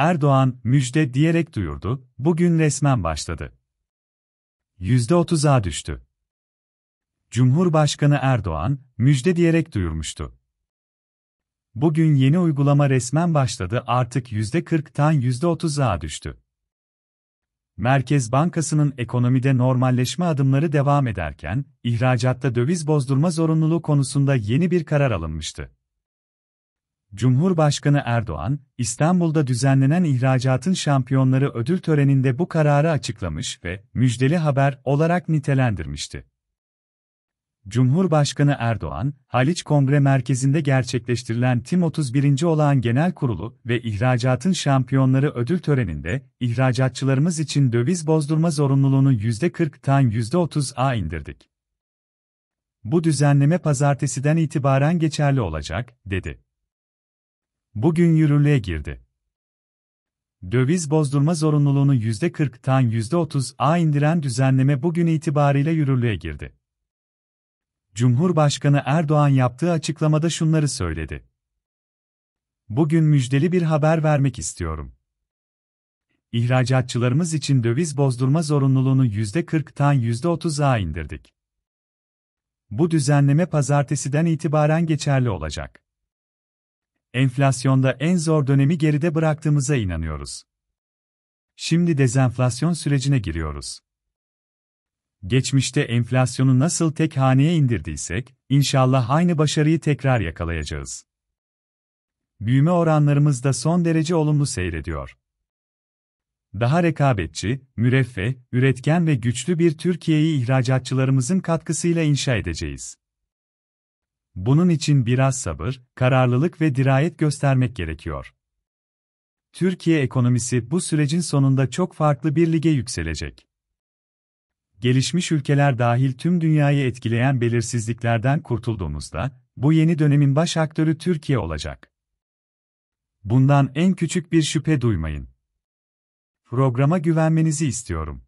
Erdoğan müjde diyerek duyurdu, bugün resmen başladı. %30'a düştü. Cumhurbaşkanı Erdoğan, müjde diyerek duyurmuştu. Bugün yeni uygulama resmen başladı artık %40'tan %30'a düştü. Merkez Bankası'nın ekonomide normalleşme adımları devam ederken, ihracatta döviz bozdurma zorunluluğu konusunda yeni bir karar alınmıştı. Cumhurbaşkanı Erdoğan, İstanbul'da düzenlenen ihracatın şampiyonları ödül töreninde bu kararı açıklamış ve müjdeli haber olarak nitelendirmişti. Cumhurbaşkanı Erdoğan, Haliç Kongre Merkezi'nde gerçekleştirilen TİM 31. olağan genel kurulu ve İhracatın şampiyonları ödül töreninde, ihracatçılarımız için döviz bozdurma zorunluluğunu %40'tan %30'a indirdik. Bu düzenleme pazartesiden itibaren geçerli olacak, dedi bugün yürürlüğe girdi. Döviz bozdurma zorunluluğunu %40'tan %30'a indiren düzenleme bugün itibariyle yürürlüğe girdi. Cumhurbaşkanı Erdoğan yaptığı açıklamada şunları söyledi. Bugün müjdeli bir haber vermek istiyorum. İhracatçılarımız için döviz bozdurma zorunluluğunu %40'tan %30'a indirdik. Bu düzenleme pazartesiden itibaren geçerli olacak enflasyonda en zor dönemi geride bıraktığımıza inanıyoruz. Şimdi dezenflasyon sürecine giriyoruz. Geçmişte enflasyonu nasıl tek haneye indirdiysek, inşallah aynı başarıyı tekrar yakalayacağız. Büyüme oranlarımız da son derece olumlu seyrediyor. Daha rekabetçi, müreffeh, üretken ve güçlü bir Türkiye'yi ihracatçılarımızın katkısıyla inşa edeceğiz. Bunun için biraz sabır, kararlılık ve dirayet göstermek gerekiyor. Türkiye ekonomisi bu sürecin sonunda çok farklı bir lige yükselecek. Gelişmiş ülkeler dahil tüm dünyayı etkileyen belirsizliklerden kurtulduğumuzda, bu yeni dönemin baş aktörü Türkiye olacak. Bundan en küçük bir şüphe duymayın. Programa güvenmenizi istiyorum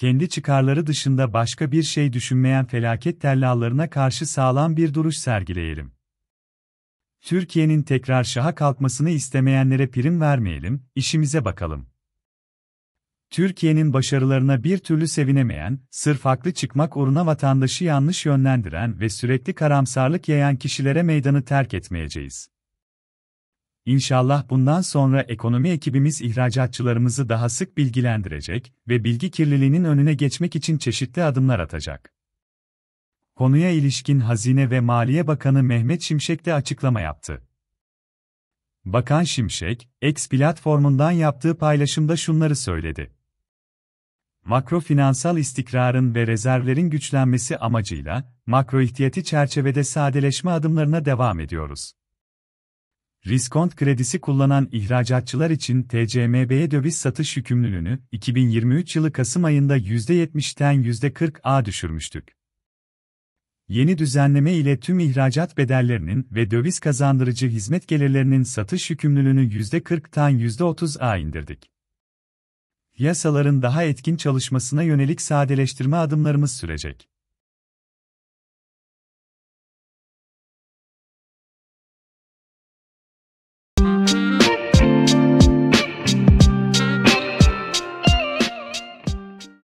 kendi çıkarları dışında başka bir şey düşünmeyen felaket tellallarına karşı sağlam bir duruş sergileyelim. Türkiye'nin tekrar şaha kalkmasını istemeyenlere prim vermeyelim, işimize bakalım. Türkiye'nin başarılarına bir türlü sevinemeyen, sırf haklı çıkmak uğruna vatandaşı yanlış yönlendiren ve sürekli karamsarlık yayan kişilere meydanı terk etmeyeceğiz. İnşallah bundan sonra ekonomi ekibimiz ihracatçılarımızı daha sık bilgilendirecek ve bilgi kirliliğinin önüne geçmek için çeşitli adımlar atacak. Konuya ilişkin Hazine ve Maliye Bakanı Mehmet Şimşek de açıklama yaptı. Bakan Şimşek, X platformundan yaptığı paylaşımda şunları söyledi. Makrofinansal istikrarın ve rezervlerin güçlenmesi amacıyla makro ihtiyati çerçevede sadeleşme adımlarına devam ediyoruz. Riskont kredisi kullanan ihracatçılar için TCMB'ye döviz satış yükümlülüğünü 2023 yılı Kasım ayında %70'ten %40'a düşürmüştük. Yeni düzenleme ile tüm ihracat bedellerinin ve döviz kazandırıcı hizmet gelirlerinin satış yükümlülüğünü %40'tan %30'a indirdik. Yasaların daha etkin çalışmasına yönelik sadeleştirme adımlarımız sürecek.